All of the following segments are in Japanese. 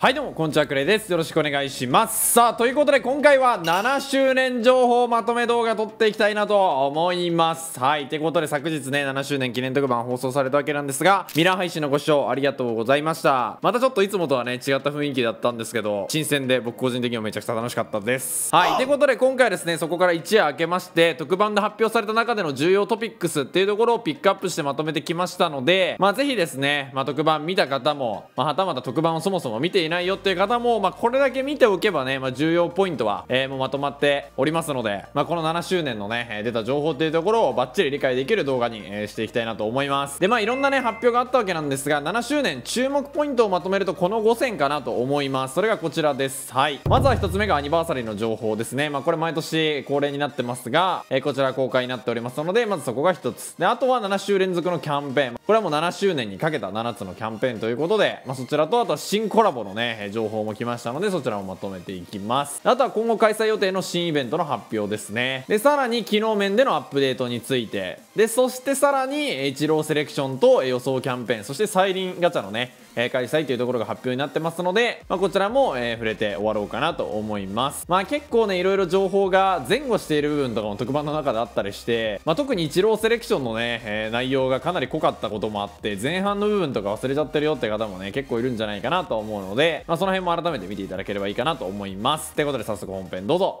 はいどうもこんにちはクレイですよろしくお願いしますさあということで今回は7周年情報まとめ動画撮っていきたいなと思いますはいということで昨日ね7周年記念特番放送されたわけなんですがミラー配信のご視聴ありがとうございましたまたちょっといつもとはね違った雰囲気だったんですけど新鮮で僕個人的にもめちゃくちゃ楽しかったですはいということで今回ですねそこから一夜明けまして特番で発表された中での重要トピックスっていうところをピックアップしてまとめてきましたのでまあぜひですね、まあ、特番見た方も、まあ、はたまた特番をそもそも見ていいないよっていう方も、まあ、これだけ見ておけばね、まあ、重要ポイントは、えー、もうまとまっておりますので、まあ、この7周年のね、出た情報っていうところをバッチリ理解できる動画に、えー、していきたいなと思います。で、まあ、いろんなね、発表があったわけなんですが、7周年注目ポイントをまとめるとこの5選かなと思います。それがこちらです。はい。まずは1つ目がアニバーサリーの情報ですね。まあ、これ毎年恒例になってますが、えー、こちら公開になっておりますので、まずそこが1つ。で、あとは7週連続のキャンペーン。これはもう7周年にかけた7つのキャンペーンということで、まあ、そちらと、あとは新コラボのね、ね情報も来ましたのでそちらもまとめていきますあとは今後開催予定の新イベントの発表ですねでさらに機能面でのアップデートについてでそしてさらにイチローセレクションと予想キャンペーンそして再臨ガチャのね開催というところが発表になってますので、まあ、こちらも、えー、触れて終わろうかなと思いますまあ結構ねいろいろ情報が前後している部分とかも特番の中であったりして、まあ、特にイチローセレクションのね、えー、内容がかなり濃かったこともあって前半の部分とか忘れちゃってるよって方もね結構いるんじゃないかなと思うのでで、まあ、その辺も改めて見ていただければいいかなと思います。ということで早速本編どうぞ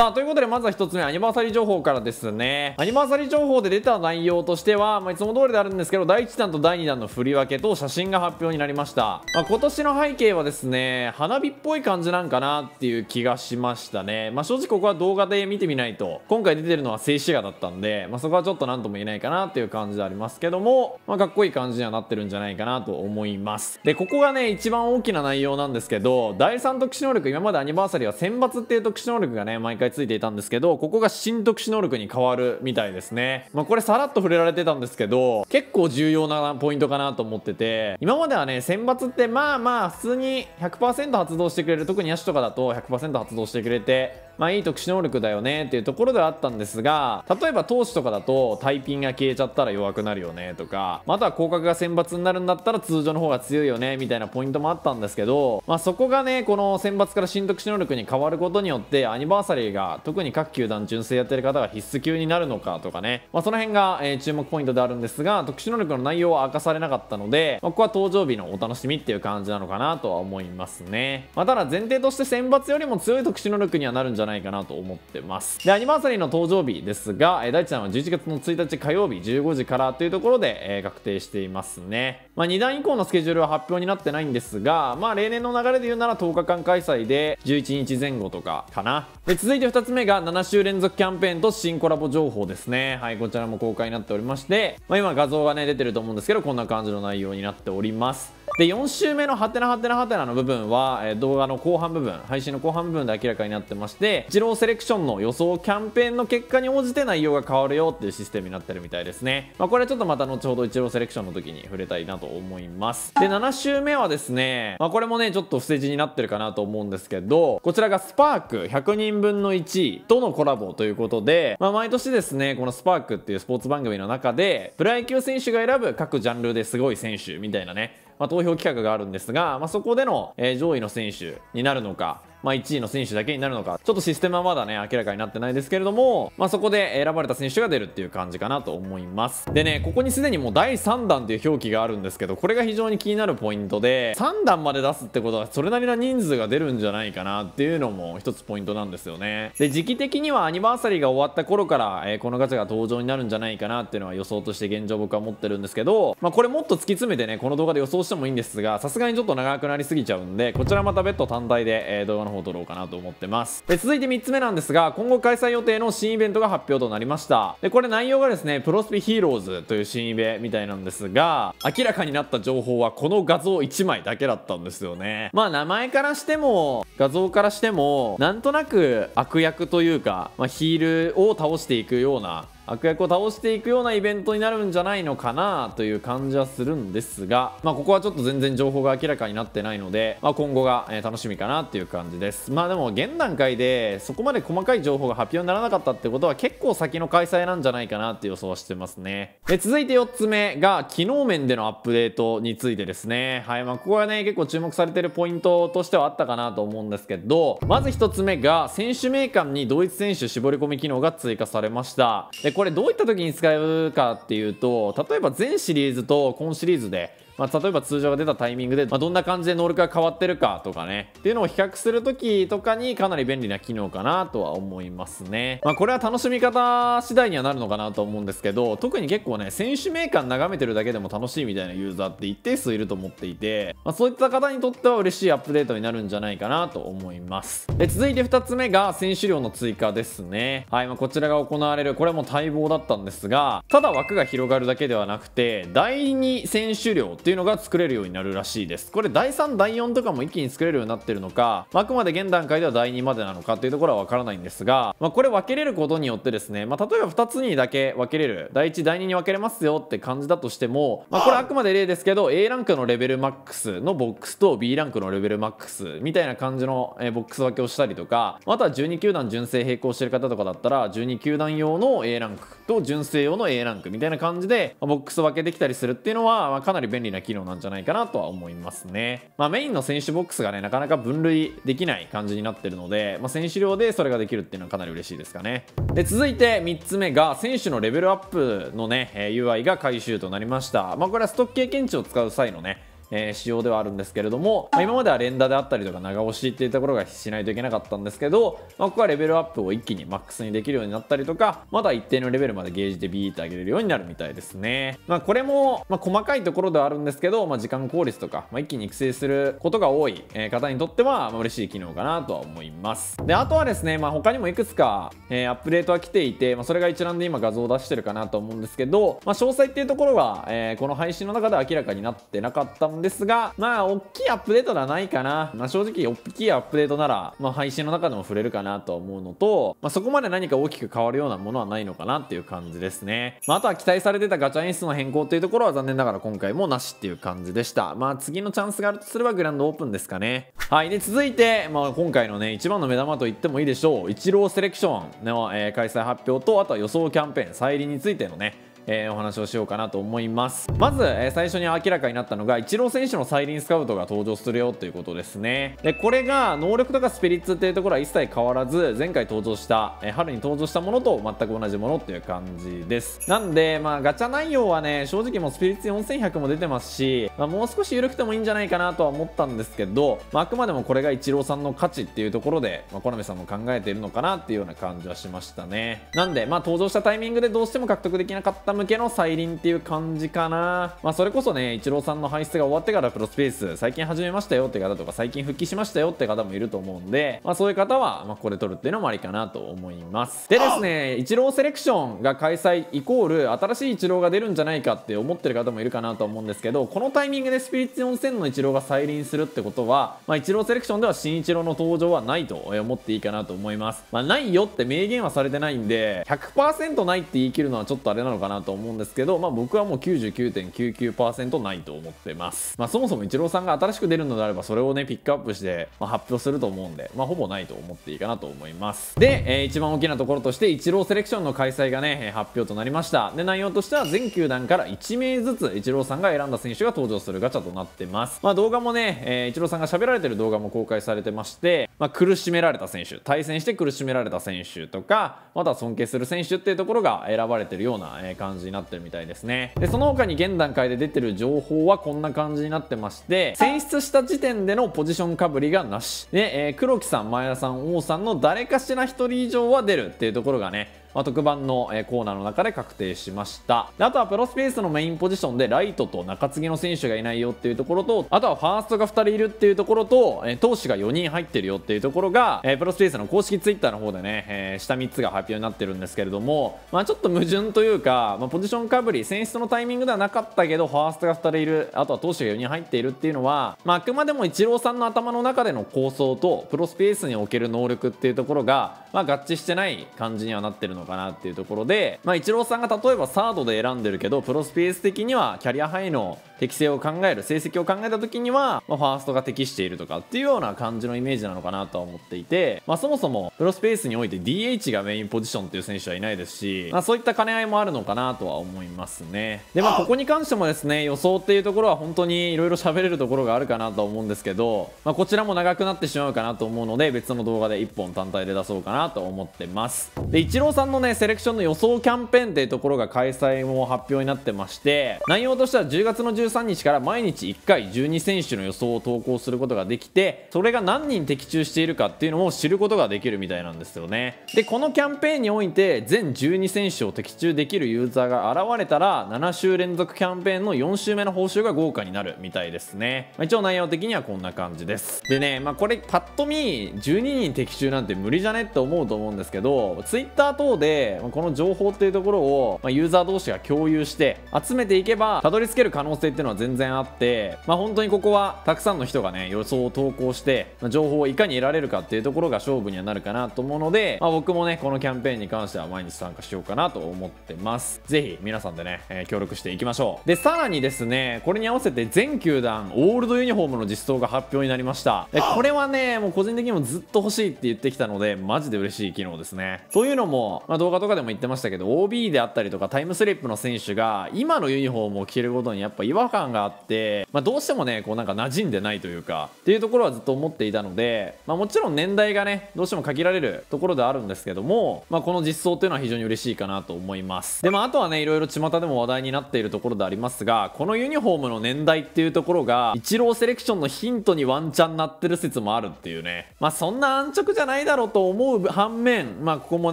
さあ、ということで、まずは1つ目、アニバーサリー情報からですね。アニバーサリー情報で出た内容としては、まあ、いつも通りであるんですけど、第1弾と第2弾の振り分けと写真が発表になりました。まあ、今年の背景はですね、花火っぽい感じなんかなっていう気がしましたね。まあ、正直ここは動画で見てみないと、今回出てるのは静止画だったんで、まあ、そこはちょっと何とも言えないかなっていう感じでありますけども、まあ、かっこいい感じにはなってるんじゃないかなと思います。で、ここがね、一番大きな内容なんですけど、第3特殊能力、今までアニバーサリーは選抜っていう特殊能力がね、毎回ついていたんですけどここが新特殊能力に変わるみたいですねまあこれさらっと触れられてたんですけど結構重要なポイントかなと思ってて今まではね選抜ってまあまあ普通に100%発動してくれる特に野手とかだと100%発動してくれてまあいい特殊能力だよねっていうところではあったんですが、例えば投手とかだとタイピンが消えちゃったら弱くなるよねとか、または広角が選抜になるんだったら通常の方が強いよねみたいなポイントもあったんですけど、まあそこがね、この選抜から新特殊能力に変わることによってアニバーサリーがが特に各球団純正やってる方が必須級になるのかとかね、まあ、その辺が、えー、注目ポイントであるんですが特殊能力の内容は明かされなかったので、まあ、ここは登場日のお楽しみっていう感じなのかなとは思いますね、まあ、ただ前提として選抜よりも強い特殊能力にはなるんじゃないかなと思ってますでアニバーサリーの登場日ですが、えー、大地さんは11月の1日火曜日15時からというところで、えー、確定していますね、まあ、2段以降のスケジュールは発表になってないんですがまあ例年の流れで言うなら10日間開催で11日前後とかかなで続いていて2つ目が7週連続キャンペーンと新コラボ情報ですね。はい、こちらも公開になっておりまして、まあ、今画像がね、出てると思うんですけど、こんな感じの内容になっております。で4週目のハテナハテナハテナの部分は、えー、動画の後半部分配信の後半部分で明らかになってまして一郎セレクションの予想キャンペーンの結果に応じて内容が変わるよっていうシステムになってるみたいですね、まあ、これはちょっとまた後ほど一郎セレクションの時に触れたいなと思いますで7週目はですね、まあ、これもねちょっと不せ字になってるかなと思うんですけどこちらがスパーク100人分の1とのコラボということで、まあ、毎年ですねこのスパークっていうスポーツ番組の中でプロ野球選手が選ぶ各ジャンルですごい選手みたいなねまあ、投票企画があるんですが、まあ、そこでの、えー、上位の選手になるのか、まあ、1位の選手だけになるのかちょっとシステムはまだね明らかになってないですけれども、まあ、そこで選ばれた選手が出るっていう感じかなと思いますでねここにすでにもう第3弾っていう表記があるんですけどこれが非常に気になるポイントで3弾まで出すってことはそれなりの人数が出るんじゃないかなっていうのも一つポイントなんですよねで時期的にはアニバーサリーが終わった頃から、えー、このガチャが登場になるんじゃないかなっていうのは予想として現状僕は持ってるんですけど、まあ、これもっと突き詰めてねこの動画で予想してもいいんですがさすがにちょっと長くなりすぎちゃうんでこちらまた別途単体で、えー、動画のの方撮ろうかなと思ってますで続いて3つ目なんですが今後開催予定の新イベントが発表となりましたでこれ内容がですねプロスピヒーローズという新イベみたいなんですが明らかになった情報はこの画像1枚だけだったんですよねまあ名前からしても画像からしてもなんとなく悪役というか、まあ、ヒールを倒していくような悪役を倒していくようなイベントになるんじゃないのかなという感じはするんですが、まあ、ここはちょっと全然情報が明らかになってないので、まあ、今後が楽しみかなっていう感じですまあでも現段階でそこまで細かい情報が発表にならなかったってことは結構先の開催なんじゃないかなって予想はしてますねで続いて4つ目が機能面でのアップデートについてですねはいまあここはね結構注目されてるポイントとしてはあったかなと思うんですけどまず1つ目が選手名鑑に同一選手絞り込み機能が追加されましたでこれどういった時に使うかっていうと例えば全シリーズと今シリーズでまあ、例えば通常が出たタイミングで、まあ、どんな感じで能力が変わってるかとかねっていうのを比較する時とかにかなり便利な機能かなとは思いますね、まあ、これは楽しみ方次第にはなるのかなと思うんですけど特に結構ね選手名鑑眺めてるだけでも楽しいみたいなユーザーって一定数いると思っていて、まあ、そういった方にとっては嬉しいアップデートになるんじゃないかなと思いますで続いて2つ目が選手量の追加ですねはい、まあ、こちらが行われるこれも待望だったんですがただ枠が広がるだけではなくて第2選手量っていうっていうのが作れるようになるらしいですこれ第3第4とかも一気に作れるようになってるのか、まあ、くまで現段階では第2までなのかっていうところは分からないんですが、まあ、これ分けれることによってですね、まあ、例えば2つにだけ分けれる第1第2に分けれますよって感じだとしても、まあ、これあくまで例ですけど A ランクのレベルマックスのボックスと B ランクのレベルマックスみたいな感じのボックス分けをしたりとかまたは12球団純正並行してる方とかだったら12球団用の A ランクと純正用の A ランクみたいな感じでボックス分けできたりするっていうのは、まかなり便利なな機能なんじゃないかなとは思いますね。まあ、メインの選手ボックスがね、なかなか分類できない感じになってるので、まあ、選手量でそれができるっていうのはかなり嬉しいですかね。で、続いて3つ目が、選手のレベルアップのね、UI が回収となりました。まあ、これはストック経験値を使う際のね、え仕様ではあるんですけれども、まあ、今までは連打であったりとか長押しっていうところがしないといけなかったんですけど、まあ、ここはレベルアップを一気にマックスにできるようになったりとかまだ一定のレベルまでゲージでビーってあげれるようになるみたいですね、まあ、これも、ま細かいところではあるんですけど、まあ、時間効率とか、ま一気に育成することが多い方にとっては嬉しい機能かなとは思いますであとはですね、まあ、他にもいくつか、えー、アップデートは来ていて、まあ、それが一覧で今画像を出してるかなと思うんですけど、まあ、詳細っていうところが、えー、この配信の中では明らかになってなかったんですが、まあ、大きいアップデートではないかな。まあ、正直、大きいアップデートなら、まあ、配信の中でも触れるかなと思うのと、まあ、そこまで何か大きく変わるようなものはないのかなっていう感じですね。まあ、あとは期待されてたガチャ演出の変更というところは残念ながら今回もなしっていう感じでした。まあ、次のチャンスがあるとすればグランドオープンですかね。はい。で、続いて、まあ、今回のね、一番の目玉と言ってもいいでしょう。イチローセレクションの、えー、開催発表と、あとは予想キャンペーン、再臨についてのね、えー、お話をしようかなと思いますまず、えー、最初に明らかになったのがイチロー選手のサイレンスカウトが登場するよということですねでこれが能力とかスピリッツっていうところは一切変わらず前回登場した、えー、春に登場したものと全く同じものっていう感じですなんでまあガチャ内容はね正直もうスピリッツ4100も出てますし、まあ、もう少し緩くてもいいんじゃないかなとは思ったんですけど、まあ、あくまでもこれがイチローさんの価値っていうところで、まあ、コナミさんも考えているのかなっていうような感じはしましたねなんでまあ登場したタイミングでどうしても獲得できなかった向けの再臨っていう感じかな。まあ、それこそね、イチローさんの排出が終わってからプロスペース、最近始めましたよって方とか、最近復帰しましたよって方もいると思うんで、まあ、そういう方は、まあ、これ取るっていうのもありかなと思います。でですね、イチローセレクションが開催イコール、新しいイチローが出るんじゃないかって思ってる方もいるかなと思うんですけど、このタイミングでスピリッツ4000のイチローが再臨するってことは、まあ、イチローセレクションでは新イチローの登場はないと思っていいかなと思います。まあ、ないよって明言はされてないんで、100%ないって言い切るのはちょっとあれなのかなと思うんですけど、まあ、僕はもう99.99%ないと思ってます、まあ、そもそもイチローさんが新しく出るのであればそれをねピックアップして、まあ、発表すると思うんで、まあ、ほぼないと思っていいかなと思いますで、えー、一番大きなところとしてイチローセレクションの開催がね発表となりましたで内容としては全球団から1名ずつイチローさんが選んだ選手が登場するガチャとなってます、まあ、動画もね、えー、イチローさんが喋られてる動画も公開されてまして、まあ、苦しめられた選手対戦して苦しめられた選手とかまた尊敬する選手っていうところが選ばれてるような感じになってるみたいですねでその他に現段階で出てる情報はこんな感じになってまして選出した時点でのポジションかぶりがなしで、えー、黒木さん前田さん王さんの誰かしら1人以上は出るっていうところがねまあ、特番の、コーナーの中で確定しましたあとはプロスペースのメインポジションでライトと中継ぎの選手がいないよっていうところとあとはファーストが2人いるっていうところと、投手が4人入ってるよっていうところが、プロスペースの公式ツイッターの方でね、下3つが発表になってるんですけれども、まあ、ちょっと矛盾というか、まあ、ポジションかぶり選出のタイミングではなかったけどファーストが2人いるあとは投手が4人入っているっていうのは、まあ、あくまでもイチローさんの頭の中での構想とプロスペースにおける能力っていうところが、まあ、合致してない感じにはなってるののかなっていうところで、まあ、イチローさんが例えばサードで選んでるけどプロスピース的にはキャリアハイの適性を考える成績を考えた時には、まあ、ファーストが適しているとかっていうような感じのイメージなのかなとは思っていて、まあ、そもそもプロスペースにおいて DH がメインポジションっていう選手はいないですし、まあ、そういった兼ね合いもあるのかなとは思いますねでまあここに関してもですね予想っていうところは本当にいろいろ喋れるところがあるかなと思うんですけど、まあ、こちらも長くなってしまうかなと思うので別の動画で1本単体で出そうかなと思ってますでイチローさんのねセレクションの予想キャンペーンっていうところが開催も発表になってまして内容としては10月の13 13日から毎日1回12選手の予想を投稿することができてそれが何人的中しているかっていうのを知ることができるみたいなんですよねでこのキャンペーンにおいて全12選手を的中できるユーザーが現れたら7週連続キャンペーンの4週目の報酬が豪華になるみたいですね、まあ、一応内容的にはこんな感じですでねまあこれパッと見12人的中なんて無理じゃねって思うと思うんですけど Twitter 等でこの情報っていうところを、まユーザー同士が共有して集めていけばたどり着ける可能性ってっていうのは全然あって、まあ、本当にここはたくさんの人がね予想を投稿して、まあ、情報をいかに得られるかっていうところが勝負にはなるかなと思うので、まあ、僕もねこのキャンペーンに関しては毎日参加しようかなと思ってます是非皆さんでね、えー、協力していきましょうでさらにですねこれに合わせて全球団オールドユニフォームの実装が発表になりましたこれはねもう個人的にもずっと欲しいって言ってきたのでマジで嬉しい機能ですねというのも、まあ、動画とかでも言ってましたけど OB であったりとかタイムスリップの選手が今のユニフォームを着るごとにやっぱ違和感があって、まあ、どうしてもねこうなんか馴染んでないというかっていうところはずっと思っていたので、まあ、もちろん年代がねどうしても限られるところではあるんですけども、まあ、この実装というのは非常に嬉しいかなと思いますでまああとはねいろいろ巷でも話題になっているところでありますがこのユニフォームの年代っていうところがイチローセレクションのヒントにワンチャンなってる説もあるっていうねまあそんな安直じゃないだろうと思う反面まあここも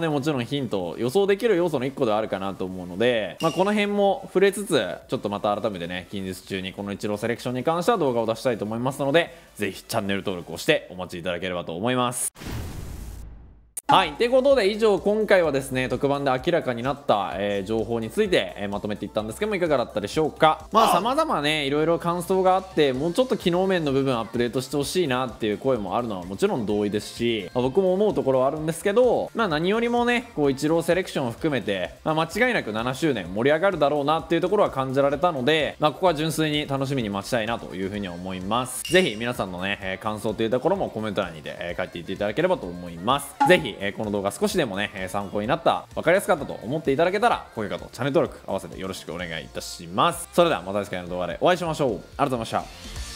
ねもちろんヒント予想できる要素の1個ではあるかなと思うのでまあこの辺も触れつつちょっとまた改めてね近日中にこのイチローセレクションに関しては動画を出したいと思いますのでぜひチャンネル登録をしてお待ちいただければと思います。はい。ということで、以上、今回はですね、特番で明らかになった、えー、情報について、えー、まとめていったんですけども、いかがだったでしょうか。まあ、様々ね、いろいろ感想があって、もうちょっと機能面の部分アップデートしてほしいなっていう声もあるのはもちろん同意ですし、まあ、僕も思うところはあるんですけど、まあ、何よりもね、こう、一郎セレクションを含めて、まあ、間違いなく7周年盛り上がるだろうなっていうところは感じられたので、まあ、ここは純粋に楽しみに待ちたいなというふうに思います。ぜひ、皆さんのね、え感想というところもコメント欄にて、えー、書いていっていただければと思います。ぜひ、えこの動画少しでもね、参考になった、分かりやすかったと思っていただけたら、高評価とチャンネル登録合わせてよろしくお願いいたします。それではまた次回の動画でお会いしましょう。ありがとうございました。